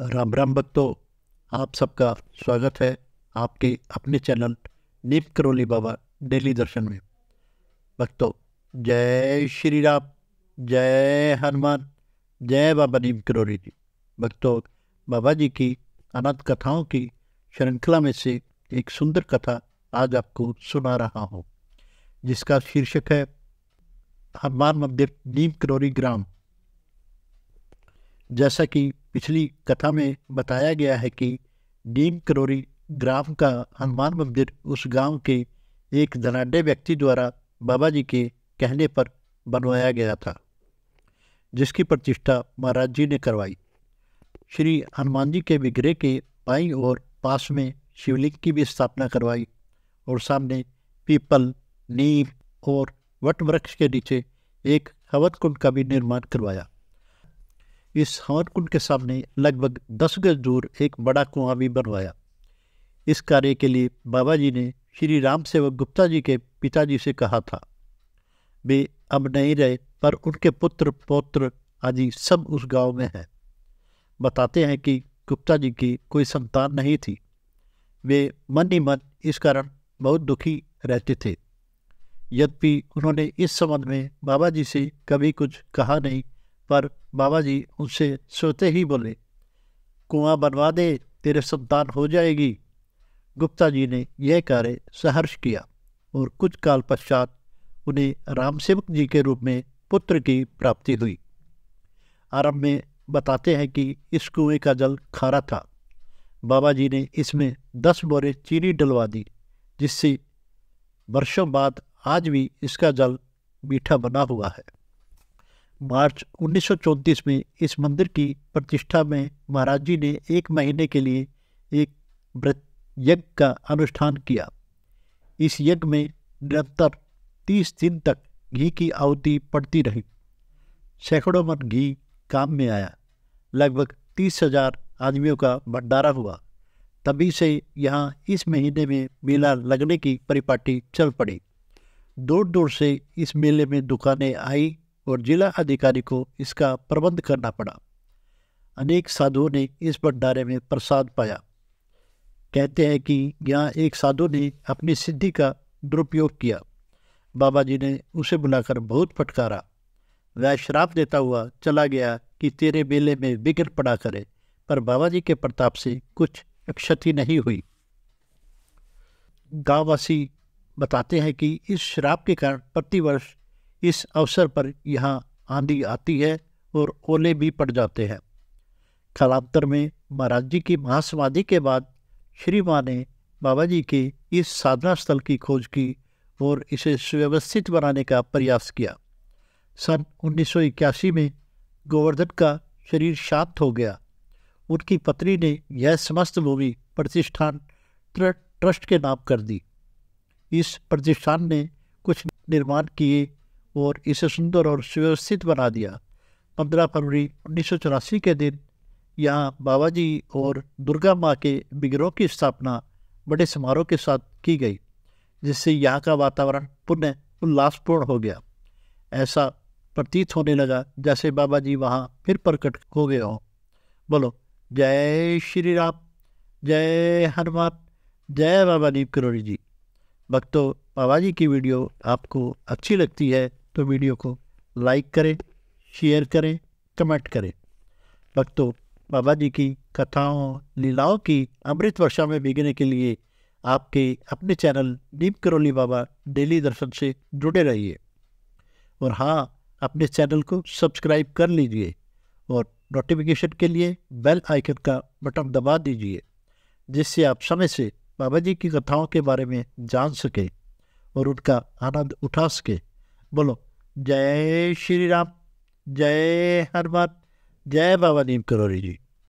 राम राम भक्तो आप सबका स्वागत है आपके अपने चैनल नीप करोली बाबा डेली दर्शन में भक्तों जय श्री राम जय हनुमान जय बाबा नीम करोली जी भक्तों बाबा जी की अनाथ कथाओं की श्रृंखला में से एक सुंदर कथा आज आपको सुना रहा हूँ जिसका शीर्षक है हनुमान मंदिर नीम करोरी ग्राम जैसा कि पिछली कथा में बताया गया है कि डीम करोरी ग्राम का हनुमान मंदिर उस गांव के एक धनाढ़ व्यक्ति द्वारा बाबा जी के कहने पर बनवाया गया था जिसकी प्रतिष्ठा महाराज जी ने करवाई श्री हनुमान जी के विग्रह के बाई और पास में शिवलिंग की भी स्थापना करवाई और सामने पीपल नीम और वट वृक्ष के नीचे एक हवत कुंड का भी निर्माण करवाया इस हवन कुंड के सामने लगभग दस गज दूर एक बड़ा कुआं भी बनवाया इस कार्य के लिए बाबा जी ने श्री राम सेवक गुप्ता जी के पिताजी से कहा था वे अब नहीं रहे पर उनके पुत्र पौत्र आदि सब उस गांव में हैं बताते हैं कि गुप्ता जी की कोई संतान नहीं थी वे मन ही मन इस कारण बहुत दुखी रहते थे यद्यपि उन्होंने इस संबंध में बाबा जी से कभी कुछ कहा नहीं पर बाबा जी उनसे सोते ही बोले कुआं बनवा दे तेरे संतान हो जाएगी गुप्ता जी ने यह कार्य सहर्ष किया और कुछ काल पश्चात उन्हें सेवक जी के रूप में पुत्र की प्राप्ति हुई आरंभ में बताते हैं कि इस कुएं का जल खारा था बाबा जी ने इसमें दस बोरे चीनी डलवा दी जिससे वर्षों बाद आज भी इसका जल मीठा बना हुआ है मार्च 1934 में इस मंदिर की प्रतिष्ठा में महाराज जी ने एक महीने के लिए एक व्रत यज्ञ का अनुष्ठान किया इस यज्ञ में निरंतर तीस दिन तक घी की आहुति पड़ती रही सैकड़ों मन घी काम में आया लगभग तीस हजार आदमियों का भंडारा हुआ तभी से यहाँ इस महीने में मेला लगने की परिपाटी चल पड़ी दूर दूर से इस मेले में दुकानें आई और जिला अधिकारी को इसका प्रबंध करना पड़ा अनेक साधुओं ने इस भंडारे में प्रसाद पाया कहते हैं कि यहाँ एक साधु ने अपनी सिद्धि का दुरुपयोग किया बाबा जी ने उसे बुलाकर बहुत फटकारा वह श्राप देता हुआ चला गया कि तेरे बेले में विघ्न पड़ा करे पर बाबा जी के प्रताप से कुछ क्षति नहीं हुई गांववासी बताते हैं कि इस श्राप के कारण प्रतिवर्ष इस अवसर पर यहाँ आंधी आती है और ओले भी पड़ जाते हैं कलांतर में महाराज जी की महासमाधि के बाद श्री माँ ने बाबा जी के इस साधना स्थल की खोज की और इसे सुव्यवस्थित बनाने का प्रयास किया सन 1981 में गोवर्धन का शरीर शांत हो गया उनकी पत्नी ने यह समस्त भूमि प्रतिष्ठान ट्रस्ट के नाम कर दी इस प्रतिष्ठान ने कुछ निर्माण किए और इसे सुंदर और सुव्यवस्थित बना दिया पंद्रह फरवरी उन्नीस के दिन यहाँ बाबा जी और दुर्गा माँ के विग्रहों की स्थापना बड़े समारोह के साथ की गई जिससे यहाँ का वातावरण पुनः उल्लासपूर्ण हो गया ऐसा प्रतीत होने लगा जैसे बाबा जी वहाँ फिर प्रकट हो गए हों बोलो जय श्री राम जय हनुमान जय बाबा दीप करोड़ी जी भक्तों बाबा जी की वीडियो आपको अच्छी लगती है तो वीडियो को लाइक करें शेयर करें कमेंट करें भक्तों बाबा जी की कथाओं लीलाओं की अमृत वर्षा में भीगने के लिए आपके अपने चैनल दीप करोली बाबा डेली दर्शन से जुड़े रहिए और हाँ अपने चैनल को सब्सक्राइब कर लीजिए और नोटिफिकेशन के लिए बेल आइकन का बटन दबा दीजिए जिससे आप समय से बाबा जी की कथाओं के बारे में जान सकें और उनका आनंद उठा सकें बोलो जय श्री राम जय हनुमान जय बाबा नीम करोरी जी